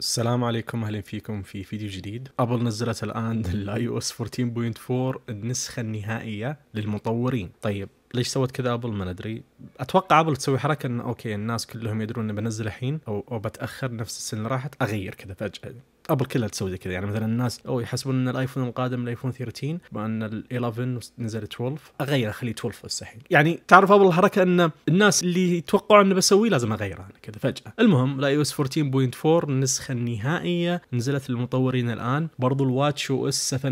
السلام عليكم اهلا فيكم في فيديو جديد ابل نزلت الان الاي او اس 14.4 النسخه النهائيه للمطورين طيب ليش سوت كذا ابل ما ندري اتوقع ابل تسوي حركه ان اوكي الناس كلهم يدرون ان بنزل الحين او, أو بتاخر نفس السنه اللي راحت اغير كذا فجاه ابل كلها تسوي كذا يعني مثلا الناس او يحسبون ان الايفون القادم الايفون 13 بما ان ال11 نزل 12 اغير اخليه 12 مستحيل يعني تعرف ابل الحركه ان الناس اللي يتوقعوا انه بسويه لازم اغيره انا كذا فجاه المهم الاي او اس 14.4 النسخه النهائيه نزلت للمطورين الان برضو الواتش او اس 7.3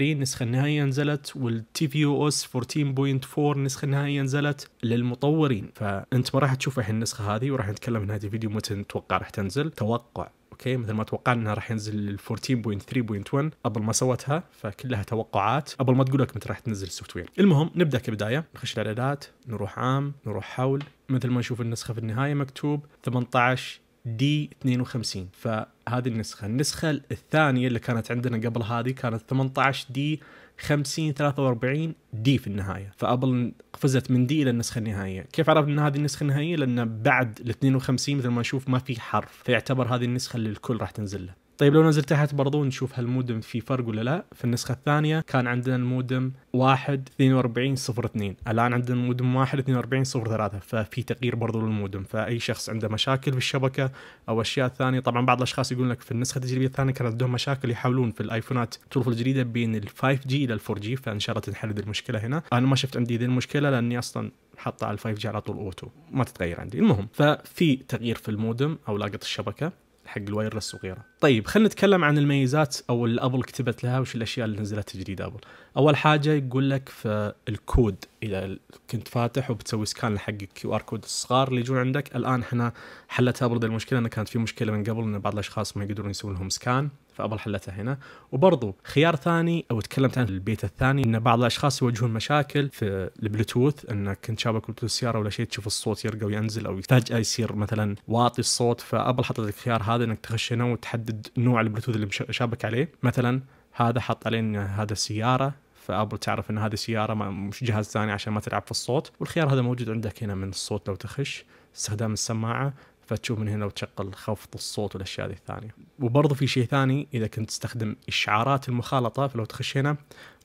النسخه النهائيه نزلت والتي في او اس 14.4 النسخه النهائيه نزلت للمطورين فانت ما راح تشوف الحين النسخه هذه وراح نتكلم عن هذه الفيديو متى نتوقع راح تنزل توقع اوكي مثل ما توقعنا انه راح ينزل 14.3.1 قبل ما سوتها فكلها توقعات قبل ما تقول لك متى راح تنزل السوفت وير المهم نبدا كبدايه نخش الاعدادات نروح عام نروح حول مثل ما نشوف النسخه في النهايه مكتوب 18 دي 52 فهذه النسخه النسخه الثانيه اللي كانت عندنا قبل هذه كانت 18 دي 50 43 دي في النهايه فابل قفزت من دي الى النسخه النهائيه كيف عرفنا ان هذه النسخه النهائيه لان بعد ال 52 مثل ما نشوف ما في حرف فيعتبر هذه النسخه اللي الكل راح تنزل له طيب لو ننزل تحت برضو نشوف هالمودم في فرق ولا لا في النسخة الثانية كان عندنا المودم 1 42 02 الآن عندنا المودم 1 42 03 ففي تغيير برضو للمودم فأي شخص عنده مشاكل في الشبكة أو أشياء ثانية طبعا بعض الأشخاص يقول لك في النسخة التجريبية الثانية كان عندهم مشاكل يحاولون في الآيفونات الطرق الجديدة بين ال 5G إلى ال 4G فإن شاء الله تنحل ذي المشكلة هنا أنا ما شفت عندي ذي المشكلة لأني أصلا حاطه على 5 جي على طول اوتو ما تتغير عندي المهم ففي تغيير في المودم او لاقط الشبكه حق الوايرلس وغيره طيب خلينا نتكلم عن الميزات او اللي ابل كتبت لها وش الاشياء اللي نزلت جديد ابل اول حاجه يقول لك في الكود اذا كنت فاتح وبتسوي سكان لحق الكيو ار كود الصغار اللي يجون عندك الان احنا حلت ابل المشكله انه كانت في مشكله من قبل ان بعض الاشخاص ما يقدرون يسوون لهم سكان فابل حلتها هنا وبرضو خيار ثاني او تكلمت عن البيت الثاني ان بعض الاشخاص يواجهون مشاكل في البلوتوث انك كنت شابك بلوتوث السياره ولا شيء تشوف الصوت يرقى وينزل او فجاه يصير مثلا واطي الصوت فابل حطت الخيار هذا انك تخش هنا وتحدد يحدد نوع البلوتوث اللي شابك عليه مثلا هذا حط عليه هذا السياره فابل تعرف ان هذه سياره مش جهاز ثاني عشان ما تلعب في الصوت والخيار هذا موجود عندك هنا من الصوت لو تخش استخدام السماعه فتشوف من هنا وتشغل خفض الصوت والاشياء هذه الثانيه وبرضه في شيء ثاني اذا كنت تستخدم اشعارات المخالطه فلو تخش هنا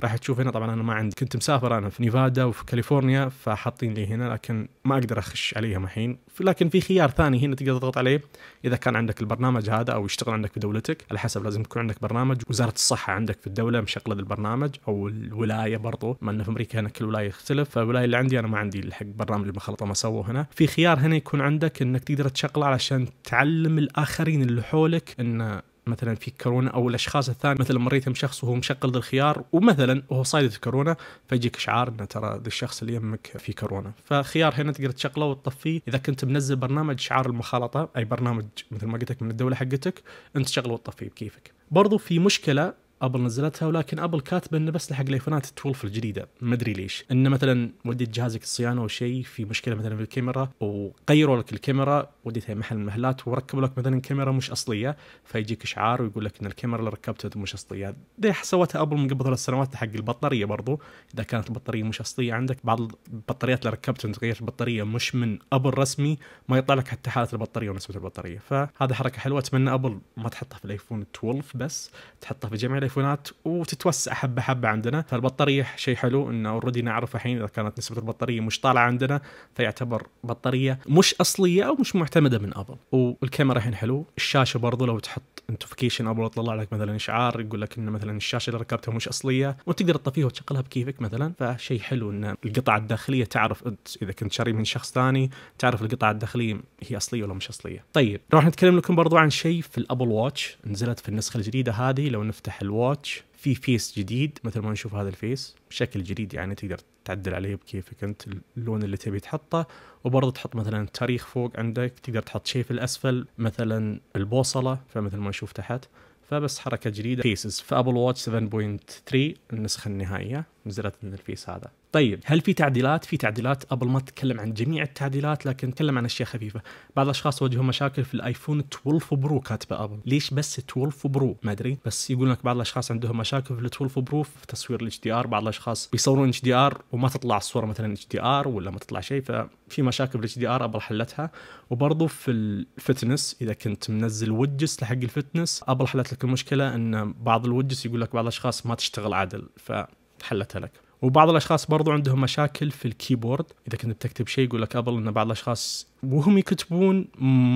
راح تشوف هنا طبعا انا ما عندي كنت مسافر انا في نيفادا وفي كاليفورنيا فحاطين لي هنا لكن ما اقدر اخش عليهم الحين لكن في خيار ثاني هنا تقدر تضغط عليه اذا كان عندك البرنامج هذا او يشتغل عندك في دولتك على حسب لازم يكون عندك برنامج وزاره الصحه عندك في الدوله مشغله البرنامج او الولايه برضه ما انه في امريكا هنا كل ولايه يختلف فالولايه اللي عندي انا ما عندي الحق برنامج المخالطه ما سووه هنا في خيار هنا يكون عندك انك تقدر تشغل الشغله علشان تعلم الاخرين اللي حولك انه مثلا في كورونا او الاشخاص الثاني مثلا مريتهم شخص وهو مشغل الخيار ومثلا وهو صايد كورونا فيجيك اشعار انه ترى ذا الشخص اللي يمك في كورونا فخيار هنا تقدر تشغله وتطفيه اذا كنت منزل برنامج شعار المخالطه اي برنامج مثل ما قلت لك من الدوله حقتك انت تشغله وتطفيه بكيفك برضو في مشكله ابل نزلتها ولكن ابل كاتبه انه بس لحق الايفونات 12 الجديده ما ادري ليش انه مثلا وديت جهازك الصيانه او شيء في مشكله مثلا في الكاميرا وغيروا لك الكاميرا وديتها محل المهلات وركبوا لك مثلا كاميرا مش اصليه فيجيك اشعار ويقول لك ان الكاميرا اللي ركبتها مش اصليه دي سوتها ابل من قبل ثلاث سنوات حق البطاريه برضو اذا كانت البطاريه مش اصليه عندك بعض البطاريات اللي ركبتها انت غيرت البطاريه مش من ابل رسمي ما يطلع لك حتى حاله البطاريه ونسبه البطاريه فهذا حركه حلوه اتمنى ابل ما تحطها في الايفون 12 بس تحطها في جميع الايفونات وتتوسع حبه حبه عندنا فالبطاريه شيء حلو انه اوريدي نعرف الحين اذا كانت نسبه البطاريه مش طالعه عندنا فيعتبر بطاريه مش اصليه او مش معتمده من ابل والكاميرا الحين حلو الشاشه برضو لو تحط نوتيفيكيشن ابل تطلع لك مثلا اشعار يقول لك انه مثلا الشاشه اللي ركبتها مش اصليه وتقدر تطفيها وتشغلها بكيفك مثلا فشيء حلو ان القطع الداخليه تعرف اذا كنت شاري من شخص ثاني تعرف القطع الداخليه هي اصليه ولا مش اصليه طيب راح نتكلم لكم برضو عن شيء في الابل واتش نزلت في النسخه الجديده هذه لو نفتح الواتش واتش في فيس جديد مثل ما نشوف هذا الفيس بشكل جديد يعني تقدر تعدل عليه بكيفك انت اللون اللي تبي تحطه وبرضه تحط مثلا التاريخ فوق عندك تقدر تحط شيء في الاسفل مثلا البوصله فمثل ما نشوف تحت فبس حركه جديده فيسز فابل واتش 7.3 النسخه النهائيه نزلت من الفيس هذا طيب هل في تعديلات؟ في تعديلات ابل ما تتكلم عن جميع التعديلات لكن نتكلم عن اشياء خفيفه، بعض الاشخاص واجهوا مشاكل في الايفون 12 برو كاتبه ابل، ليش بس 12 برو؟ ما ادري، بس يقول لك بعض الاشخاص عندهم مشاكل في ال 12 برو في تصوير الاتش دي ار، بعض الاشخاص بيصورون اتش دي ار وما تطلع الصوره مثلا اتش دي ار ولا ما تطلع شيء ففي مشاكل في الاتش دي ار ابل حلتها، وبرضه في الفتنس اذا كنت منزل وجس لحق الفتنس ابل حلت لك المشكله ان بعض الوجس يقول لك بعض الاشخاص ما تشتغل عدل فحلتها لك. وبعض الاشخاص برضو عندهم مشاكل في الكيبورد اذا كنت بتكتب شيء يقول لك ابل ان بعض الاشخاص وهم يكتبون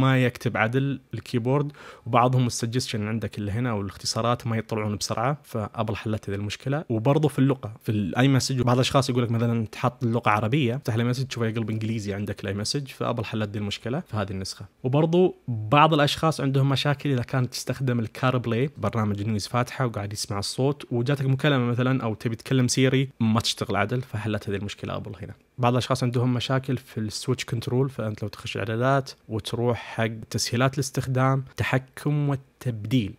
ما يكتب عدل الكيبورد وبعضهم السجستشن عندك اللي هنا والاختصارات ما يطلعون بسرعه فابل حلت هذه المشكله وبرضه في اللغه في الاي مسج بعض الاشخاص يقول لك مثلا تحط اللغه عربيه تفتح الاي مسج تشوفه يقلب انجليزي عندك الاي مسج فابل حلت هذه المشكله في هذه النسخه وبرضه بعض الاشخاص عندهم مشاكل اذا كانت تستخدم الكار بلاي برنامج نويز فاتحه وقاعد يسمع الصوت وجاتك مكالمه مثلا او تبي تكلم سيري ما تشتغل عدل فحلت هذه المشكله ابل هنا بعض الاشخاص عندهم مشاكل في السويتش كنترول فانت لو تخش الاعدادات وتروح حق تسهيلات الاستخدام تحكم والتبديل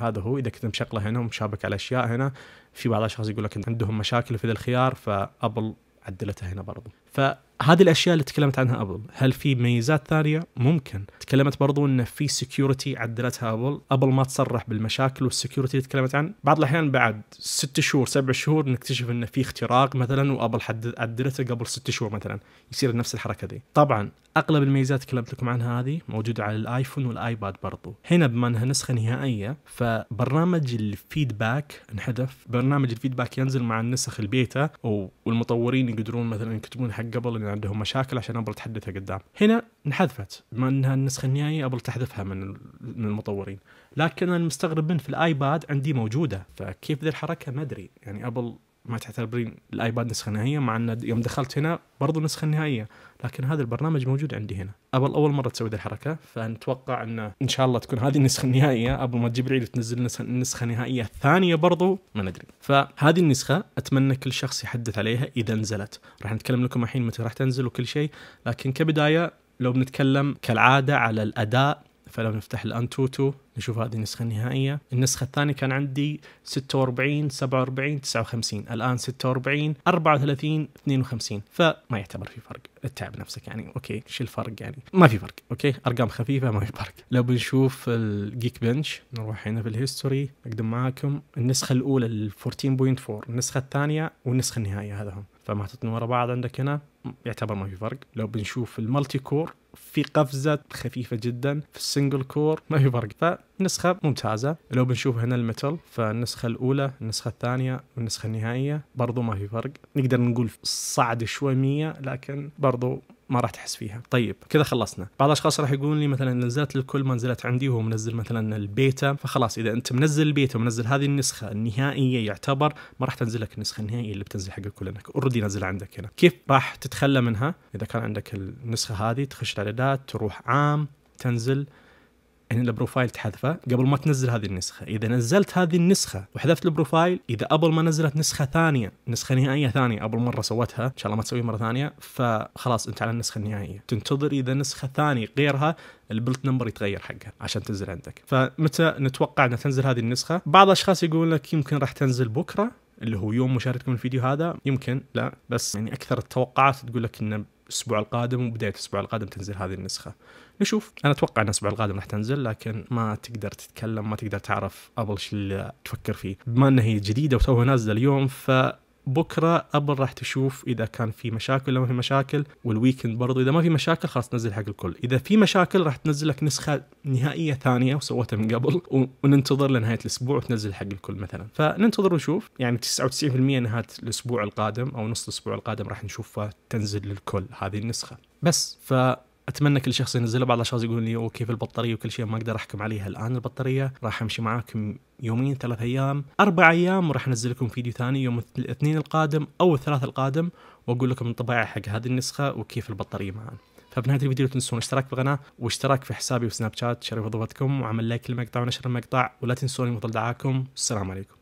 هذا هو اذا كنت مشغله هنا ومشابك على اشياء هنا في بعض الاشخاص يقول لك عندهم مشاكل في ذا الخيار فابل عدلته هنا برضو فهذه الاشياء اللي تكلمت عنها ابل هل في ميزات ثانيه ممكن تكلمت برضو انه في سكيورتي عدلتها ابل ابل ما تصرح بالمشاكل والسكيورتي اللي تكلمت عن بعض الاحيان بعد ست شهور سبع شهور نكتشف انه في اختراق مثلا وابل عدلته قبل ست شهور مثلا يصير نفس الحركه دي طبعا اغلب الميزات تكلمت لكم عنها هذه موجوده على الايفون والايباد برضو هنا بما انها نسخه نهائيه فبرنامج الفيدباك انحذف برنامج الفيدباك ينزل مع النسخ البيتا والمطورين يقدرون مثلا يكتبون حق قبل ان عندهم مشاكل عشان ابل تحدثها قدام هنا انحذفت بما انها النسخه النهائيه ابل تحذفها من من المطورين لكن المستغرب من في الايباد عندي موجوده فكيف ذي الحركه ما ادري يعني ابل ما تعتبرين الايباد نسخه نهائيه مع ان يوم دخلت هنا برضو نسخه نهائيه لكن هذا البرنامج موجود عندي هنا قبل اول مره تسوي ذي الحركه فنتوقع ان ان شاء الله تكون هذه النسخه النهائيه قبل ما تجيب العيد وتنزل النسخه النهائيه الثانيه برضو ما ندري فهذه النسخه اتمنى كل شخص يحدث عليها اذا نزلت راح نتكلم لكم الحين متى راح تنزل وكل شيء لكن كبدايه لو بنتكلم كالعاده على الاداء فلو نفتح الانتوتو نشوف هذه النسخه النهائيه النسخه الثانيه كان عندي 46 47 59 الان 46 34 52 فما يعتبر في فرق التعب نفسك يعني اوكي شو الفرق يعني ما في فرق اوكي ارقام خفيفه ما في فرق لو بنشوف الجيك بنش نروح هنا في الهيستوري اقدم معاكم النسخه الاولى ال 14.4 النسخه الثانيه والنسخه النهائيه هذا هم فما حطيتهم ورا بعض عندك هنا يعتبر ما في فرق لو بنشوف المالتي كور في قفزة خفيفة جدا في السنجل كور ما في فرق فنسخة ممتازة لو بنشوف هنا المتل فالنسخة الأولى النسخة الثانية والنسخة النهائية برضو ما في فرق نقدر نقول صعد شوي 100 لكن برضو ما راح تحس فيها طيب كذا خلصنا بعض الاشخاص راح يقولون لي مثلا نزلت الكل ما نزلت عندي وهو منزل مثلا البيتا فخلاص اذا انت منزل البيتا ومنزل هذه النسخه النهائيه يعتبر ما راح تنزل لك النسخه النهائيه اللي بتنزل حق الكل لانك اوريدي نزل عندك هنا كيف راح تتخلى منها اذا كان عندك النسخه هذه تخش الاعدادات تروح عام تنزل هنا البروفايل تحذفه قبل ما تنزل هذه النسخه اذا نزلت هذه النسخه وحذفت البروفايل اذا قبل ما نزلت نسخه ثانيه نسخه نهائيه ثانيه قبل مره سوتها ان شاء الله ما تسويها مره ثانيه فخلاص انت على النسخه النهائيه تنتظر اذا نسخه ثانيه غيرها البلت نمبر يتغير حقها عشان تنزل عندك فمتى نتوقع انها تنزل هذه النسخه بعض الاشخاص يقول لك يمكن راح تنزل بكره اللي هو يوم مشاهدتكم الفيديو هذا يمكن لا بس يعني اكثر التوقعات تقول لك انه الاسبوع القادم وبدايه الاسبوع القادم تنزل هذه النسخه نشوف انا اتوقع ان الاسبوع القادم راح تنزل لكن ما تقدر تتكلم ما تقدر تعرف ابل شو اللي تفكر فيه بما انها هي جديده وتوها نازله اليوم ف بكره ابل راح تشوف اذا كان في مشاكل ولا ما في مشاكل والويكند برضو اذا ما في مشاكل خلاص تنزل حق الكل اذا في مشاكل راح تنزل لك نسخه نهائيه ثانيه وسوتها من قبل وننتظر لنهايه الاسبوع وتنزل حق الكل مثلا فننتظر ونشوف يعني 99% نهايه الاسبوع القادم او نص الاسبوع القادم راح نشوفها تنزل للكل هذه النسخه بس ف اتمنى كل شخص ينزله بعض الاشخاص يقولون لي في البطاريه وكل شيء ما اقدر احكم عليها الان البطاريه راح امشي معاكم يومين ثلاث ايام اربع ايام وراح انزل لكم فيديو ثاني يوم الاثنين القادم او الثلاث القادم واقول لكم انطباعي حق هذه النسخه وكيف البطاريه معانا فبنهايه الفيديو لا تنسون الاشتراك في القناه واشتراك في حسابي وسناب شات شرف ضغطكم وعمل لايك للمقطع ونشر المقطع ولا تنسون يفضل دعاكم السلام عليكم